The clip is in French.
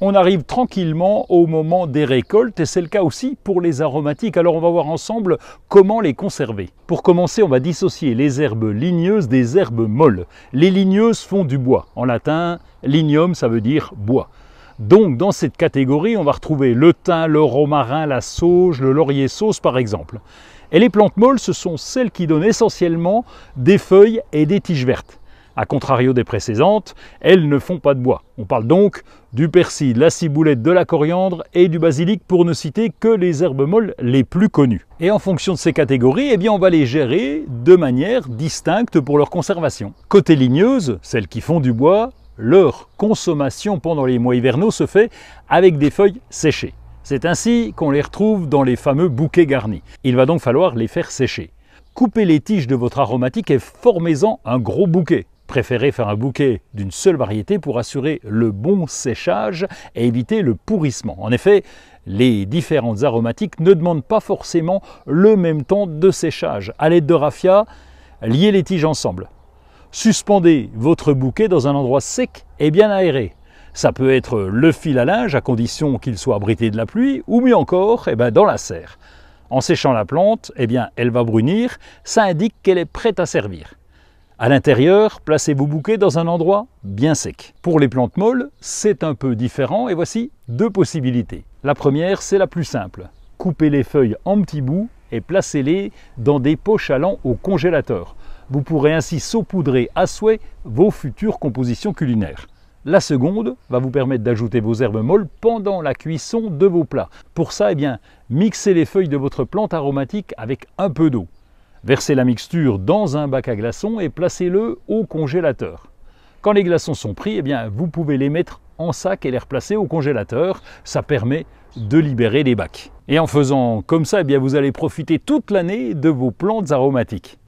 on arrive tranquillement au moment des récoltes et c'est le cas aussi pour les aromatiques. Alors on va voir ensemble comment les conserver. Pour commencer, on va dissocier les herbes ligneuses des herbes molles. Les ligneuses font du bois. En latin, lignum, ça veut dire bois. Donc dans cette catégorie, on va retrouver le thym, le romarin, la sauge, le laurier sauce par exemple. Et les plantes molles, ce sont celles qui donnent essentiellement des feuilles et des tiges vertes à contrario des précédentes, elles ne font pas de bois. On parle donc du persil, de la ciboulette, de la coriandre et du basilic pour ne citer que les herbes molles les plus connues. Et en fonction de ces catégories, eh bien on va les gérer de manière distincte pour leur conservation. Côté ligneuse, celles qui font du bois, leur consommation pendant les mois hivernaux se fait avec des feuilles séchées. C'est ainsi qu'on les retrouve dans les fameux bouquets garnis. Il va donc falloir les faire sécher. Coupez les tiges de votre aromatique et formez-en un gros bouquet préférez faire un bouquet d'une seule variété pour assurer le bon séchage et éviter le pourrissement. En effet, les différentes aromatiques ne demandent pas forcément le même temps de séchage. À l'aide de raffia, liez les tiges ensemble. Suspendez votre bouquet dans un endroit sec et bien aéré. Ça peut être le fil à linge à condition qu'il soit abrité de la pluie ou mieux encore eh ben, dans la serre. En séchant la plante, eh bien, elle va brunir, ça indique qu'elle est prête à servir. À l'intérieur, placez vos bouquets dans un endroit bien sec. Pour les plantes molles, c'est un peu différent et voici deux possibilités. La première, c'est la plus simple. Coupez les feuilles en petits bouts et placez-les dans des poches allant au congélateur. Vous pourrez ainsi saupoudrer à souhait vos futures compositions culinaires. La seconde va vous permettre d'ajouter vos herbes molles pendant la cuisson de vos plats. Pour ça, eh bien, mixez les feuilles de votre plante aromatique avec un peu d'eau. Versez la mixture dans un bac à glaçons et placez-le au congélateur. Quand les glaçons sont pris, eh bien, vous pouvez les mettre en sac et les replacer au congélateur. Ça permet de libérer les bacs. Et en faisant comme ça, eh bien, vous allez profiter toute l'année de vos plantes aromatiques.